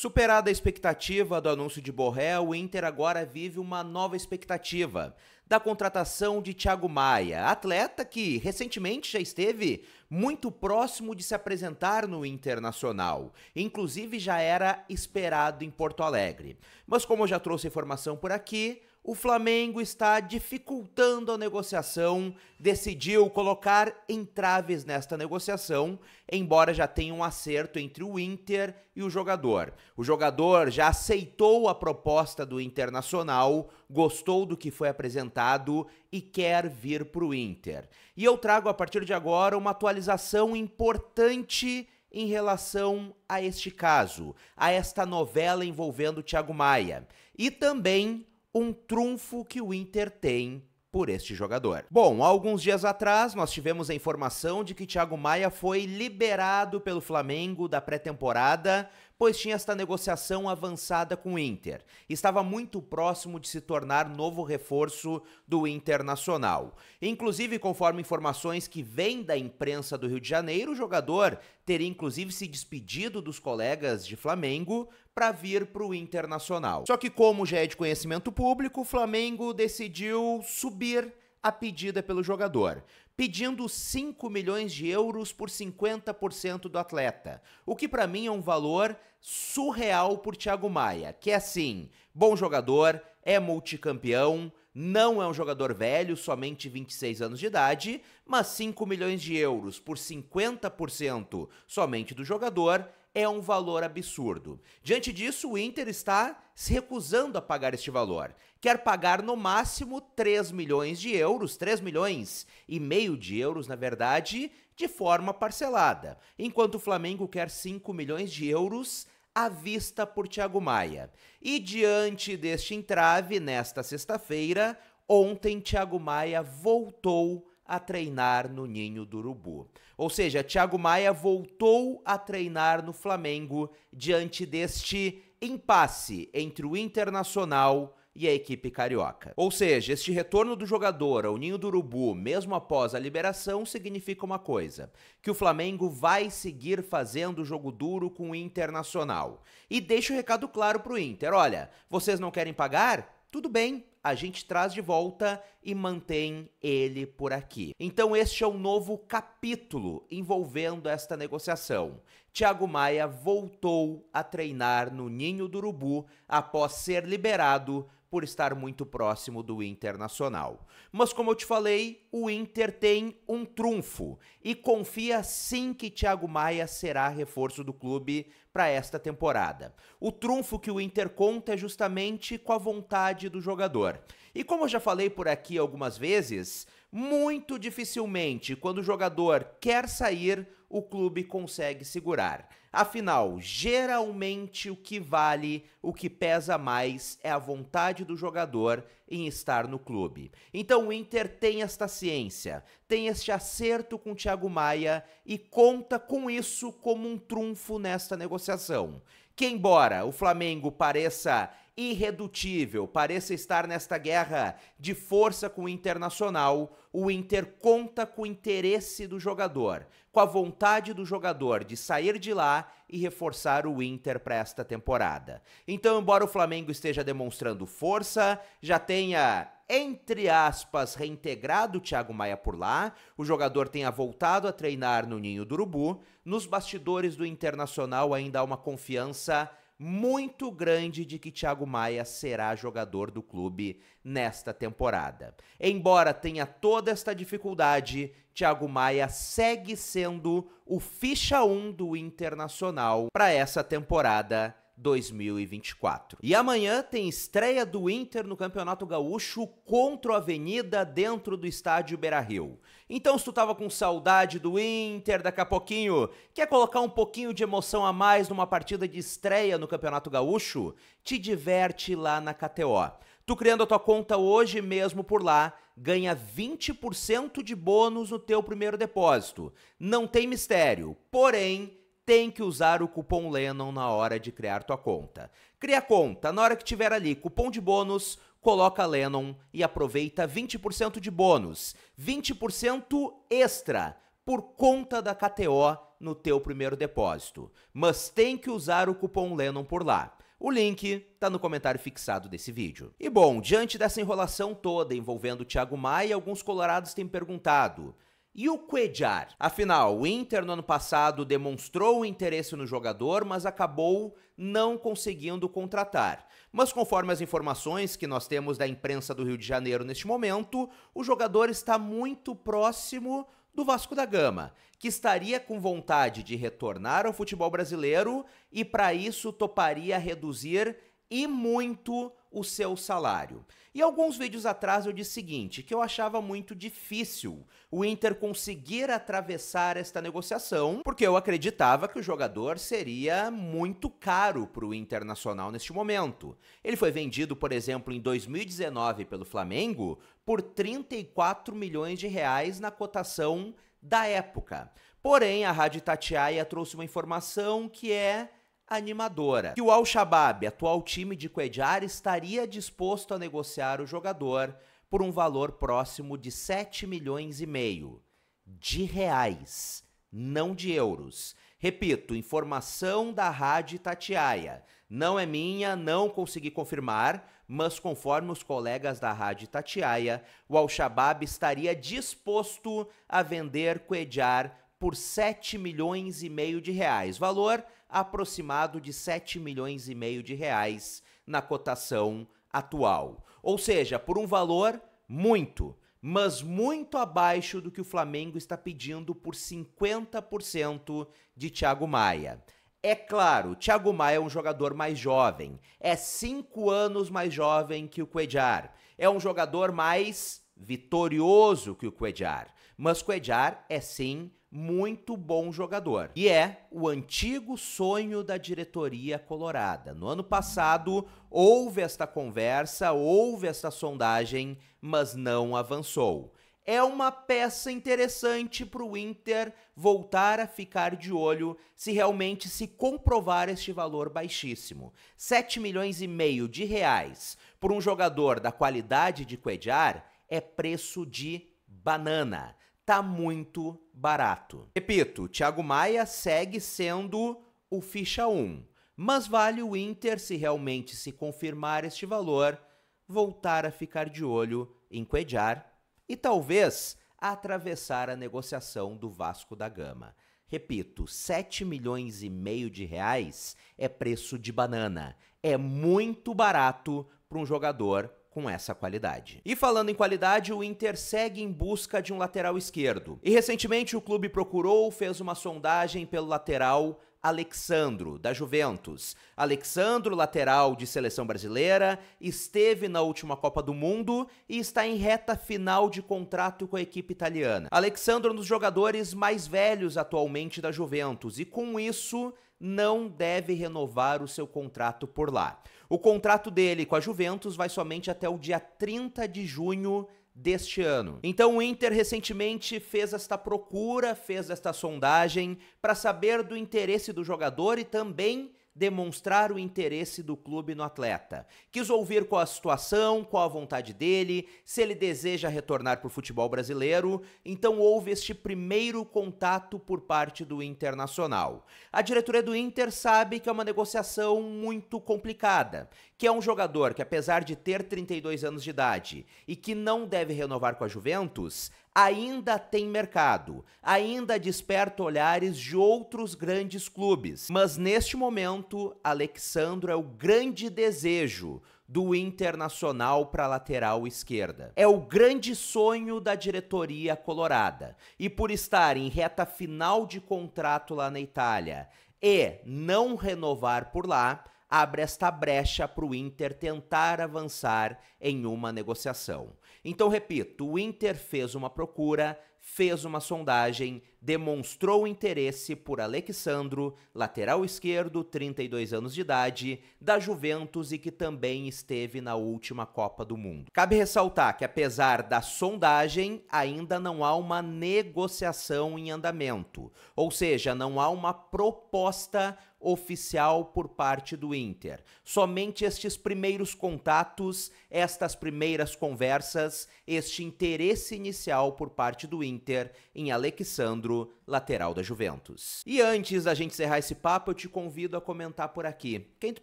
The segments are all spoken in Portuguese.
Superada a expectativa do anúncio de Borrell, o Inter agora vive uma nova expectativa da contratação de Thiago Maia, atleta que recentemente já esteve muito próximo de se apresentar no Internacional, inclusive já era esperado em Porto Alegre. Mas como eu já trouxe informação por aqui, o Flamengo está dificultando a negociação, decidiu colocar entraves nesta negociação, embora já tenha um acerto entre o Inter e o jogador. O jogador já aceitou a proposta do Internacional, gostou do que foi apresentado e quer vir para o Inter. E eu trago a partir de agora uma atualização importante em relação a este caso, a esta novela envolvendo Thiago Maia. E também um trunfo que o Inter tem por este jogador. Bom, alguns dias atrás nós tivemos a informação de que Thiago Maia foi liberado pelo Flamengo da pré-temporada pois tinha esta negociação avançada com o Inter. Estava muito próximo de se tornar novo reforço do Internacional. Inclusive, conforme informações que vêm da imprensa do Rio de Janeiro, o jogador teria inclusive se despedido dos colegas de Flamengo para vir para o Internacional. Só que, como já é de conhecimento público, o Flamengo decidiu subir a pedida pelo jogador pedindo 5 milhões de euros por 50% do atleta, o que para mim é um valor surreal por Thiago Maia, que é assim, bom jogador, é multicampeão, não é um jogador velho, somente 26 anos de idade, mas 5 milhões de euros por 50% somente do jogador é um valor absurdo. Diante disso, o Inter está se recusando a pagar este valor. Quer pagar no máximo 3 milhões de euros, 3 milhões e meio de euros, na verdade, de forma parcelada, enquanto o Flamengo quer 5 milhões de euros à vista por Thiago Maia. E diante deste entrave, nesta sexta-feira, ontem Thiago Maia voltou a treinar no ninho do urubu. Ou seja, Thiago Maia voltou a treinar no Flamengo diante deste impasse entre o Internacional e a equipe carioca. Ou seja, este retorno do jogador ao ninho do urubu, mesmo após a liberação, significa uma coisa: que o Flamengo vai seguir fazendo jogo duro com o Internacional. E deixa o recado claro pro Inter: olha, vocês não querem pagar? tudo bem, a gente traz de volta e mantém ele por aqui. Então este é um novo capítulo envolvendo esta negociação. Thiago Maia voltou a treinar no Ninho do Urubu após ser liberado por estar muito próximo do Internacional. Mas como eu te falei, o Inter tem um trunfo e confia sim que Thiago Maia será reforço do clube para esta temporada. O trunfo que o Inter conta é justamente com a vontade do jogador. E como eu já falei por aqui algumas vezes, muito dificilmente, quando o jogador quer sair, o clube consegue segurar. Afinal, geralmente o que vale, o que pesa mais é a vontade do jogador em estar no clube. Então o Inter tem esta ciência, tem este acerto com o Thiago Maia e conta com isso como um trunfo nesta negociação. Que embora o Flamengo pareça irredutível pareça estar nesta guerra de força com o internacional, o Inter conta com o interesse do jogador, com a vontade do jogador de sair de lá e reforçar o Inter para esta temporada. Então, embora o Flamengo esteja demonstrando força, já tenha entre aspas, reintegrado o Thiago Maia por lá, o jogador tenha voltado a treinar no Ninho do Urubu, nos bastidores do Internacional ainda há uma confiança muito grande de que Thiago Maia será jogador do clube nesta temporada. Embora tenha toda esta dificuldade, Thiago Maia segue sendo o ficha 1 do Internacional para essa temporada 2024. E amanhã tem estreia do Inter no Campeonato Gaúcho contra o Avenida dentro do estádio Beira-Rio. Então se tu tava com saudade do Inter daqui a pouquinho, quer colocar um pouquinho de emoção a mais numa partida de estreia no Campeonato Gaúcho? Te diverte lá na KTO. Tu criando a tua conta hoje mesmo por lá, ganha 20% de bônus no teu primeiro depósito. Não tem mistério. Porém, tem que usar o cupom Lennon na hora de criar tua conta. Cria a conta, na hora que tiver ali cupom de bônus, coloca Lennon e aproveita 20% de bônus, 20% extra por conta da KTO no teu primeiro depósito. Mas tem que usar o cupom Lennon por lá. O link tá no comentário fixado desse vídeo. E bom, diante dessa enrolação toda envolvendo o Thiago Maia, alguns colorados têm perguntado: e o Cuejar? Afinal, o Inter no ano passado demonstrou interesse no jogador, mas acabou não conseguindo contratar. Mas conforme as informações que nós temos da imprensa do Rio de Janeiro neste momento, o jogador está muito próximo do Vasco da Gama, que estaria com vontade de retornar ao futebol brasileiro e para isso toparia reduzir e muito o seu salário. E alguns vídeos atrás eu disse o seguinte, que eu achava muito difícil o Inter conseguir atravessar esta negociação, porque eu acreditava que o jogador seria muito caro para o Internacional neste momento. Ele foi vendido, por exemplo, em 2019 pelo Flamengo por 34 milhões de reais na cotação da época. Porém, a Rádio Tatiaia trouxe uma informação que é animadora, que o Al-Shabaab, atual time de Quedjar, estaria disposto a negociar o jogador por um valor próximo de 7 milhões e meio de reais, não de euros. Repito, informação da Rádio Tatiaia. Não é minha, não consegui confirmar, mas conforme os colegas da Rádio Tatiaia, o Al-Shabaab estaria disposto a vender Coedjar por 7 milhões e meio de reais, valor aproximado de 7 milhões e meio de reais na cotação atual. Ou seja, por um valor muito, mas muito abaixo do que o Flamengo está pedindo por 50% de Thiago Maia. É claro, Thiago Maia é um jogador mais jovem, é cinco anos mais jovem que o Cuejar, é um jogador mais vitorioso que o Cuejar, mas Cuejar é sim muito bom jogador. E é o antigo sonho da diretoria colorada. No ano passado, houve esta conversa, houve esta sondagem, mas não avançou. É uma peça interessante para o Inter voltar a ficar de olho se realmente se comprovar este valor baixíssimo. 7 milhões e meio de reais por um jogador da qualidade de Cuejar é preço de banana tá muito barato. Repito, Thiago Maia segue sendo o ficha 1, mas vale o Inter, se realmente se confirmar este valor, voltar a ficar de olho em Cuejar e talvez atravessar a negociação do Vasco da Gama. Repito, 7 milhões e meio de reais é preço de banana. É muito barato para um jogador com essa qualidade. E falando em qualidade, o Inter segue em busca de um lateral esquerdo. E recentemente o clube procurou, fez uma sondagem pelo lateral Alexandro, da Juventus. Alexandro, lateral de seleção brasileira, esteve na última Copa do Mundo e está em reta final de contrato com a equipe italiana. Alexandro é um dos jogadores mais velhos atualmente da Juventus e com isso não deve renovar o seu contrato por lá. O contrato dele com a Juventus vai somente até o dia 30 de junho deste ano. Então o Inter recentemente fez esta procura, fez esta sondagem para saber do interesse do jogador e também demonstrar o interesse do clube no atleta. Quis ouvir qual a situação, qual a vontade dele, se ele deseja retornar para o futebol brasileiro, então houve este primeiro contato por parte do Internacional. A diretoria do Inter sabe que é uma negociação muito complicada, que é um jogador que, apesar de ter 32 anos de idade e que não deve renovar com a Juventus, ainda tem mercado, ainda desperta olhares de outros grandes clubes. Mas neste momento, Alexandro é o grande desejo do Internacional para lateral esquerda. É o grande sonho da diretoria colorada. E por estar em reta final de contrato lá na Itália e não renovar por lá, abre esta brecha para o Inter tentar avançar em uma negociação. Então, repito, o Inter fez uma procura, fez uma sondagem, demonstrou interesse por Alexandro, lateral esquerdo, 32 anos de idade, da Juventus e que também esteve na última Copa do Mundo. Cabe ressaltar que, apesar da sondagem, ainda não há uma negociação em andamento, ou seja, não há uma proposta oficial por parte do Inter. Somente estes primeiros contatos, estas primeiras conversas, este interesse inicial por parte do Inter Inter, em Alexandro, lateral da Juventus. E antes da gente encerrar esse papo, eu te convido a comentar por aqui. Quem tu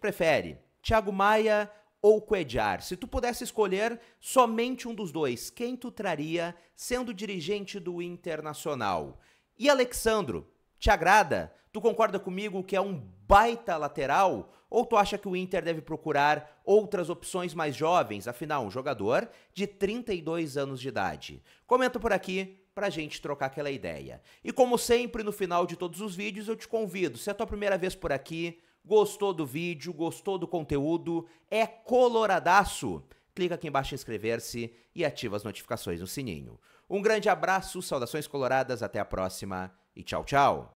prefere? Thiago Maia ou Coedjar? Se tu pudesse escolher somente um dos dois, quem tu traria sendo dirigente do Internacional? E Alexandro, te agrada? Tu concorda comigo que é um baita lateral? Ou tu acha que o Inter deve procurar outras opções mais jovens? Afinal, um jogador de 32 anos de idade. Comenta por aqui pra gente trocar aquela ideia. E como sempre, no final de todos os vídeos, eu te convido, se é a tua primeira vez por aqui, gostou do vídeo, gostou do conteúdo, é coloradaço, clica aqui embaixo em inscrever-se e ativa as notificações no sininho. Um grande abraço, saudações coloradas, até a próxima e tchau, tchau!